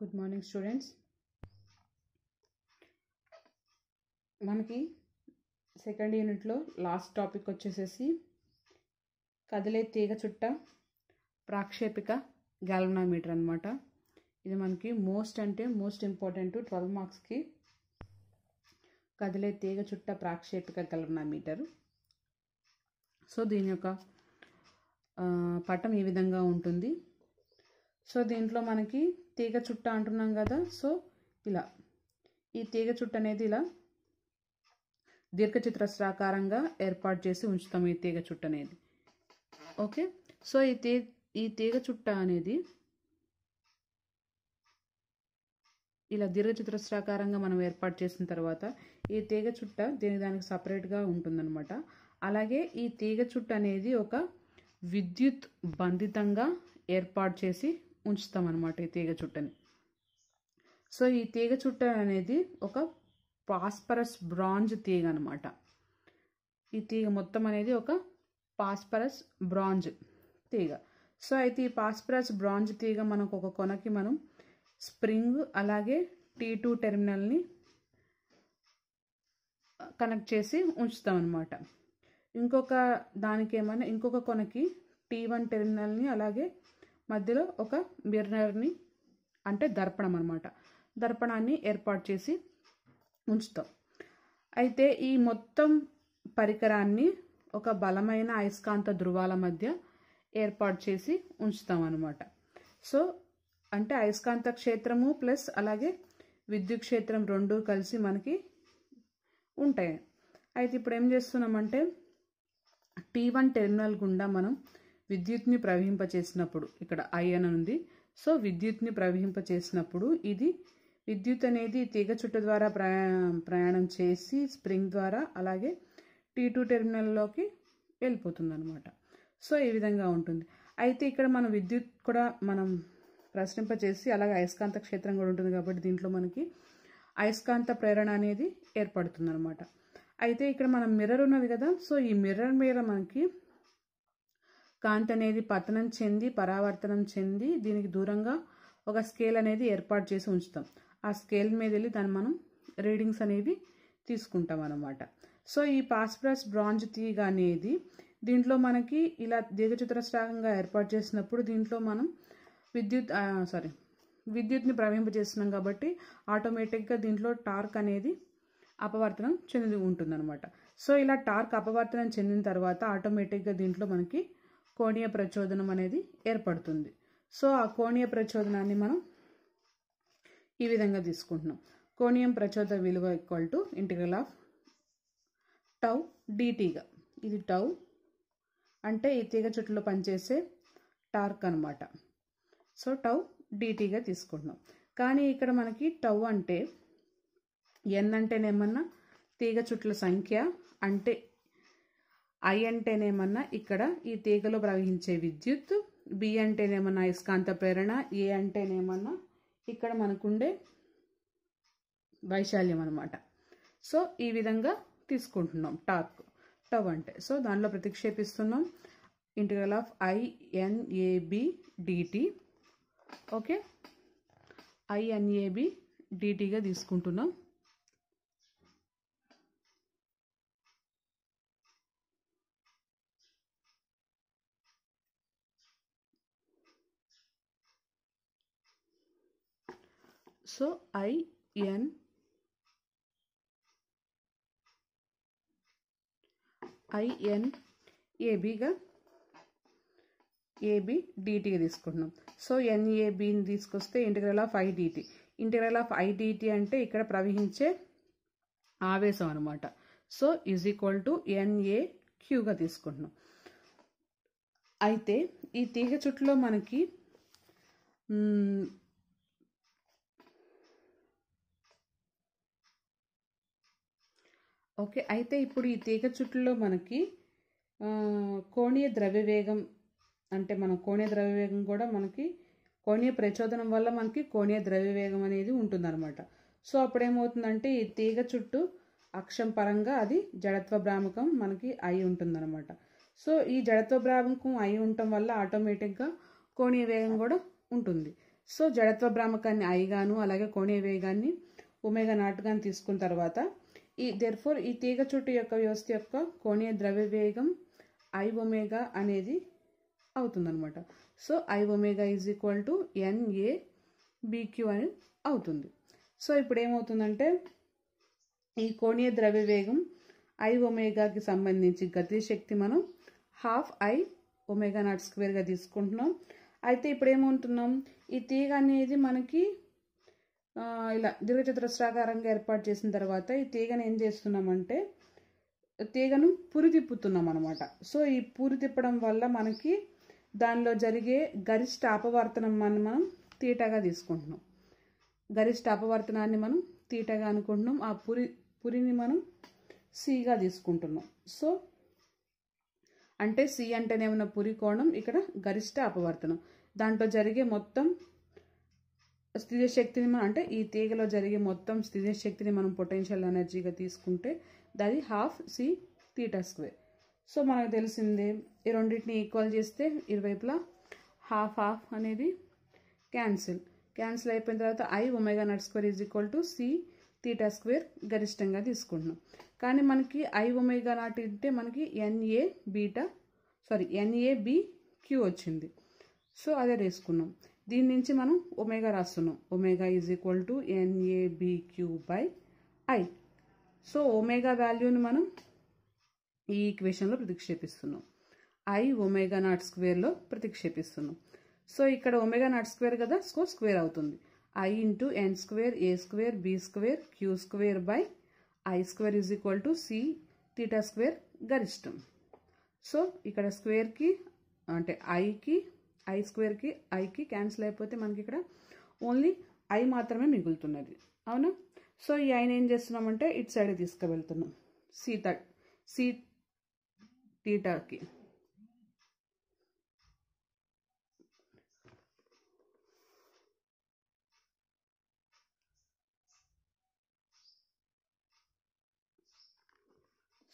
good morning students మనకి second యూనిట్లో last topic వచ్చేసేసి కదిలే తీగ చుట్ట ప్రాక్షేపిక గ్యాలనామీటర్ అనమాట ఇది మనకి మోస్ట్ అంటే మోస్ట్ ఇంపార్టెంట్ ట్వెల్వ్ మార్క్స్కి కదిలే తీగ చుట్ట ప్రాక్షేపిక గలనామీటర్ సో దీని యొక్క పటం ఈ విధంగా ఉంటుంది సో దీంట్లో మనకి తీగ చుట్ట అంటున్నాం కదా సో ఇలా ఈ తీగ చుట్ట అనేది ఇలా దీర్ఘచిత్రస్రాకారంగా ఏర్పాటు చేసి ఉంచుతాం ఈ తీగ చుట్ట అనేది ఓకే సో ఈ తీ ఈ తీగ చుట్ట అనేది ఇలా దీర్ఘచతురస్రాకారంగా మనం ఏర్పాటు చేసిన తర్వాత ఈ తీగ చుట్ట దీని దానికి సపరేట్గా ఉంటుందన్నమాట అలాగే ఈ తీగ చుట్ట అనేది ఒక విద్యుత్ బంధితంగా ఏర్పాటు చేసి అనమాట ఈ తీగ చుట్టని సో ఈ తీగ చుట్ట అనేది ఒక పాస్పరస్ బ్రాంజ్ తీగ అనమాట ఈ తీగ మొత్తం అనేది ఒక పాస్పరస్ బ్రాంజ్ తీగ సో అయితే ఈ పాస్పరస్ బ్రాంజ్ తీగ మనకు ఒక కొనకి మనం స్ప్రింగ్ అలాగే టీ టూ టెర్మినల్ని కనెక్ట్ చేసి ఉంచుతాం అనమాట ఇంకొక దానికి ఏమైనా ఇంకొక కొనకి టీ వన్ టెర్మినల్ని అలాగే మధ్యలో ఒక మిర్రర్ని అంటే దర్పణం అనమాట దర్పణాన్ని ఏర్పాటు చేసి ఉంచుతాం అయితే ఈ మొత్తం పరికరాన్ని ఒక బలమైన అయస్కాంత ధృవాల మధ్య ఏర్పాటు చేసి ఉంచుతాం అనమాట సో అంటే అయస్కాంత క్షేత్రము ప్లస్ అలాగే విద్యుత్ క్షేత్రం రెండు కలిసి మనకి ఉంటాయి అయితే ఇప్పుడు ఏం చేస్తున్నామంటే టీ వన్ టెర్మినల్ గుండా మనం విద్యుత్ని ప్రవహింపచేసినప్పుడు ఇక్కడ ఐ అని ఉంది సో విద్యుత్ని ప్రవహింపచేసినప్పుడు ఇది విద్యుత్ అనేది తీగ చుట్ట ద్వారా ప్రయాణం చేసి స్ప్రింగ్ ద్వారా అలాగే టీ టూ టెర్మినల్లోకి వెళ్ళిపోతుంది అనమాట సో ఈ విధంగా ఉంటుంది అయితే ఇక్కడ మనం విద్యుత్ కూడా మనం చేసి అలాగే అయస్కాంత క్షేత్రం కూడా ఉంటుంది కాబట్టి దీంట్లో మనకి అయస్కాంత ప్రేరణ అనేది ఏర్పడుతుంది అనమాట అయితే ఇక్కడ మనం మిర్రర్ ఉన్నది కదా సో ఈ మిర్రర్ మీద మనకి కాంతి అనేది పతనం చెంది పరావర్తనం చెంది దీనికి దూరంగా ఒక స్కేల్ అనేది ఏర్పాటు చేసి ఉంచుతాం ఆ స్కేల్ మీద వెళ్ళి దాన్ని మనం రీడింగ్స్ అనేవి తీసుకుంటాం అనమాట సో ఈ పాస్ప్రస్ బ్రాంజ్ తీగ అనేది దీంట్లో మనకి ఇలా దీర్ఘచతురస్రాకంగా ఏర్పాటు చేసినప్పుడు దీంట్లో మనం విద్యుత్ సారీ విద్యుత్ని ప్రవహింపజేస్తున్నాం కాబట్టి ఆటోమేటిక్గా దీంట్లో టార్క్ అనేది అపవర్తనం చెంది ఉంటుందన్నమాట సో ఇలా టార్క్ అపవర్తనం చెందిన తర్వాత ఆటోమేటిక్గా దీంట్లో మనకి కోణీయ ప్రచోదనం అనేది ఏర్పడుతుంది సో ఆ కోణీయ ప్రచోదనాన్ని మనం ఈ విధంగా తీసుకుంటున్నాం కోణీయం ప్రచోద విలువ equal to integral of tau డిటీగా ఇది టౌ అంటే ఈ తీగ చుట్టూలో పనిచేసే టార్క్ అనమాట సో టౌ డిటీగా తీసుకుంటున్నాం కానీ ఇక్కడ మనకి టౌ అంటే ఎన్ అంటేనేమన్నా తీగ చుట్ల సంఖ్య అంటే ఐ అంటేనేమన్నా ఇక్కడ ఈ తీగలో ప్రవహించే విద్యుత్ బి అంటేనేమన్నా అయస్కాంత ప్రేరణ ఏ అంటేనేమన్నా ఇక్కడ మనకుండే వైశాల్యం అనమాట సో ఈ విధంగా తీసుకుంటున్నాం టాక్ టవ్ అంటే సో దానిలో ప్రతిక్షేపిస్తున్నాం integral of INAB DT okay INAB డిటిగా తీసుకుంటున్నాం సో ఐఎన్ ఐఎన్ ఏబిగా ఏబి డిటీగా తీసుకుంటున్నాం సో ఎన్ఏబిని తీసుకొస్తే integral of IDT integral of IDT అంటే ఇక్కడ ప్రవహించే ఆవేశం అనమాట so is equal to NA క్యూగా తీసుకుంటున్నాం అయితే ఈ తీగ చుట్టులో మనకి ఓకే అయితే ఇప్పుడు ఈ తీగ చుట్టులో మనకి కోణీయ ద్రవ్యవేగం అంటే మన కోణీయ ద్రవ్యవేగం కూడా మనకి కోణీయ ప్రచోదనం వల్ల మనకి కోణీయ ద్రవ్యవేగం అనేది ఉంటుందన్నమాట సో అప్పుడేమవుతుందంటే ఈ తీగ చుట్టూ అక్షం పరంగా అది జడత్వ భ్రామకం మనకి అయి ఉంటుందన్నమాట సో ఈ జడత్వ భ్రామకం అయి ఉండటం వల్ల ఆటోమేటిక్గా కోణీయ వేగం కూడా ఉంటుంది సో జడత్వ భ్రామకాన్ని అయిగాను అలాగే కోణీయ వేగాన్ని ఉమేగా నాటుగాను తీసుకున్న తర్వాత ఈ దెర్ఫోర్ ఈ తీగ చుట్టు యొక్క వ్యవస్థ యొక్క కోణీయ ద్రవ్యవేగం ఐ ఒమేగా అనేది అవుతుందనమాట so I omega is equal to NA BQ అని అవుతుంది సో ఇప్పుడు ఏమవుతుందంటే ఈ కోణీయ ద్రవ్యవేగం ఐ ఒమేగాకి సంబంధించి గతి శక్తి మనం హాఫ్ ఐ ఒమేగా నాట్ స్క్వేర్గా తీసుకుంటున్నాం అయితే ఇప్పుడు ఏమంటున్నాం ఈ తీగ అనేది మనకి ఇలా దీర్ఘచతురస్రాకారంగా ఏర్పాటు చేసిన తర్వాత ఈ తీగను ఏం చేస్తున్నామంటే తీగను పురి తిప్పుతున్నాం అనమాట సో ఈ పురి తిప్పడం వల్ల మనకి దానిలో జరిగే గరిష్ట అపవర్తనం అని మనం తీటగా తీసుకుంటున్నాం గరిష్ట అపవర్తనాన్ని మనం తీటగా అనుకుంటున్నాం ఆ పురి పురిని మనం సిగా తీసుకుంటున్నాం సో అంటే సి ఉన్న పురి కోణం ఇక్కడ గరిష్ట అపవర్తనం దాంట్లో జరిగే మొత్తం స్థితి శక్తిని మనం అంటే ఈ తీగలో జరిగే మొత్తం స్థితి శక్తిని మనం పొటెన్షియల్ ఎనర్జీగా తీసుకుంటే దాది half C theta square so మనకు తెలిసిందే ఈ రెండింటిని ఈక్వల్ చేస్తే ఇరువైపులా హాఫ్ హాఫ్ అనేది క్యాన్సిల్ క్యాన్సిల్ అయిపోయిన తర్వాత I omega naught square is equal to C theta square గరిష్టంగా తీసుకుంటున్నాం కానీ మనకి ఐ ఒమేగా నాట్ ఉంటే మనకి NA beta sorry NA B Q వచ్చింది సో అదే తీసుకున్నాం దీని నుంచి మనం ఒమేగా రాస్తున్నాం omega is equal to NABQ by I so omega వాల్యూని మనం ఈ ఈక్వేషన్లో ప్రతిక్షేపిస్తున్నాం ఐ ఒమేగా నాట్ స్క్వేర్లో ప్రతిక్షేపిస్తున్నాం సో ఇక్కడ ఒమేగా నాట్ స్క్వేర్ కదా సో స్క్వేర్ అవుతుంది I into N square A square B square Q square by I square is equal to C theta square గరిష్టం సో ఇక్కడ స్క్వేర్కి అంటే ఐకి ఐ స్క్వేర్కి ఐకి క్యాన్సిల్ అయిపోతే మనకి ఇక్కడ ఓన్లీ ఐ మాత్రమే మిగులుతున్నది అవునా సో ఈ ఐని ఏం చేస్తున్నామంటే ఇటు సైడ్ తీసుకువెళ్తున్నాం సీత సీ టీటాకి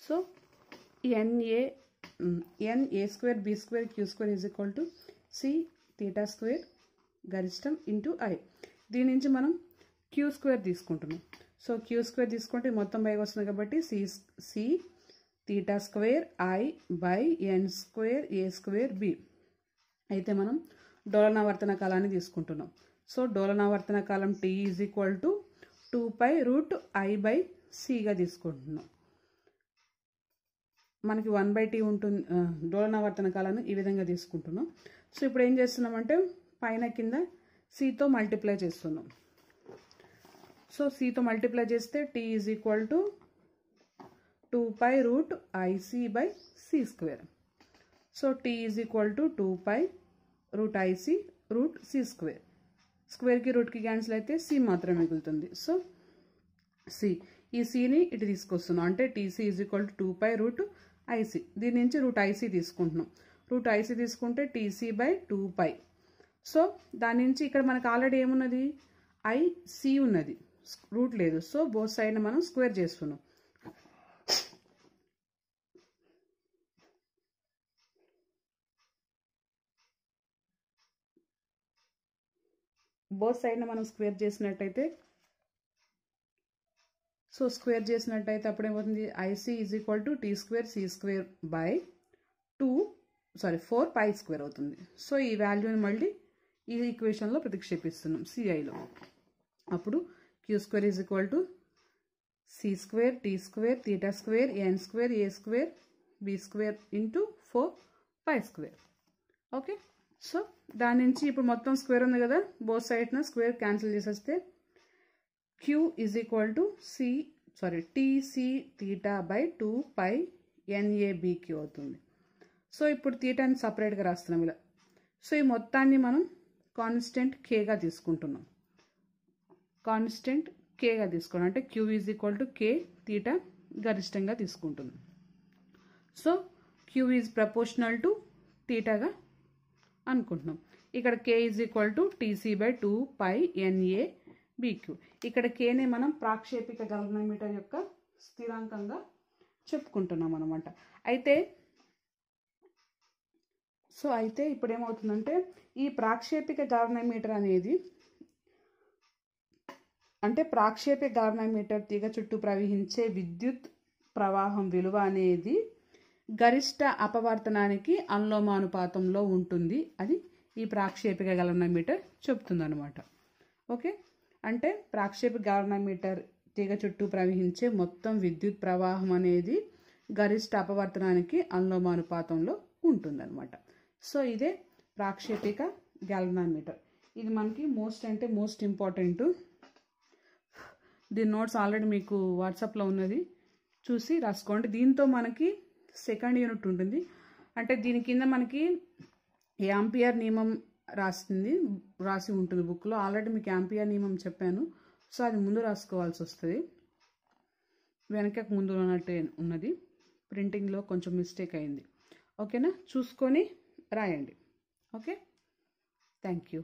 so NA N A square B square Q square is equal to C theta square గరిష్టం ఇంటూ ఐ దీని నుంచి మనం క్యూ స్క్వేర్ తీసుకుంటున్నాం సో క్యూ స్క్వేర్ తీసుకుంటే మొత్తం పైకి వస్తుంది కాబట్టి C C theta square I by N square A square B అయితే మనం డోలనావర్తన కాలాన్ని తీసుకుంటున్నాం సో డోలనావర్తన కాలం T is equal to two pi root I by సిగా తీసుకుంటున్నాం మనకి వన్ బై టీ ఉంటుంది డోలనావర్తన కాలను ఈ విధంగా తీసుకుంటున్నాం సో ఇప్పుడు ఏం చేస్తున్నామంటే పైన కింద సితో మల్టిప్లై చేస్తున్నాం సో సితో మల్టిప్లై చేస్తే T is equal to two pi root IC by C square so T is equal to two pi root IC root C square స్క్వేర్కి రూట్కి క్యాన్సిల్ అయితే సి మాత్రమే మిగులుతుంది సో సి ఈ సిని ఇటు తీసుకొస్తున్నాం అంటే TC is equal to two pi root IC దీని నుంచి రూట్ ఐసీ తీసుకుంటున్నాం రూట్ ఐసీ తీసుకుంటే TC by two pi so దాని నుంచి ఇక్కడ మనకు ఆల్రెడీ ఏమున్నది ఐసి ఉన్నది రూట్ లేదు సో బోత్ సైడ్ మనం స్క్వేర్ చేస్తున్నాం బోత్ సైడ్ మనం స్క్వేర్ చేసినట్టయితే సో స్క్వేర్ చేసినట్టయితే అప్పుడేమవుతుంది I C is equal to T square C square by two sorry four pi square అవుతుంది సో ఈ వాల్యూని మళ్ళీ ఈ ఈక్వేషన్లో ప్రతిక్షేపిస్తున్నాం సిఐలో అప్పుడు Q square is equal to C square T square theta square N square A square B square into four pi square okay so దాని నుంచి ఇప్పుడు మొత్తం స్క్వేర్ ఉంది కదా బోత్ సైడ్న స్క్వేర్ క్యాన్సిల్ చేసేస్తే Q is equal to C sorry T C theta by two pi N A B Q అవుతుంది so ఇప్పుడు తీటాని సపరేట్గా రాస్తున్నాం ఇలా సో ఈ మొత్తాన్ని మనం కాన్స్టెంట్ కేగా తీసుకుంటున్నాం కాన్స్టెంట్ కేగా తీసుకోవడం అంటే Q is equal to K theta గరిష్టంగా తీసుకుంటుంది so Q is proportional to తీటగా అనుకుంటున్నాం ఇక్కడ K is equal to T C by two pi N A B Q ఇక్కడ కేనే మనం ప్రాక్షేపిక గలనమీటర్ యొక్క స్థిరాంకంగా చెప్పుకుంటున్నాం అనమాట అయితే సో అయితే ఇప్పుడు ఏమవుతుందంటే ఈ ప్రాక్షేపిక గార్నమీటర్ అనేది అంటే ప్రాక్షేపిక గార్నమీటర్ తీగ చుట్టూ ప్రవహించే విద్యుత్ ప్రవాహం విలువ అనేది గరిష్ట అపవర్తనానికి అనులోమానుపాతంలో ఉంటుంది అది ఈ ప్రాక్షేపిక గలనమీటర్ అనమాట ఓకే అంటే ప్రాక్షేప గవర్నమీటర్ తీగ చుట్టూ ప్రవహించే మొత్తం విద్యుత్ ప్రవాహం అనేది గరిష్ట అపవర్తనానికి అనులోమానుపాతంలో ఉంటుందన్నమాట సో ఇదే ప్రాక్షేపిక గ్యాలనామీటర్ ఇది మనకి మోస్ట్ అంటే మోస్ట్ ఇంపార్టెంట్ దీని నోట్స్ ఆల్రెడీ మీకు వాట్సాప్లో ఉన్నది చూసి రాసుకోండి దీంతో మనకి సెకండ్ యూనిట్ ఉంటుంది అంటే దీని కింద మనకి యాంపియర్ నియమం రాసింది రాసి ఉంటుంది బుక్లో ఆల్రెడీ మీకు యాంపియా నియమం చెప్పాను సో అది ముందు రాసుకోవాల్సి వస్తుంది వెనకకు ముందు ఉన్నట్టే ఉన్నది ప్రింటింగ్లో కొంచెం మిస్టేక్ అయింది ఓకేనా చూసుకొని రాయండి ఓకే థ్యాంక్ యూ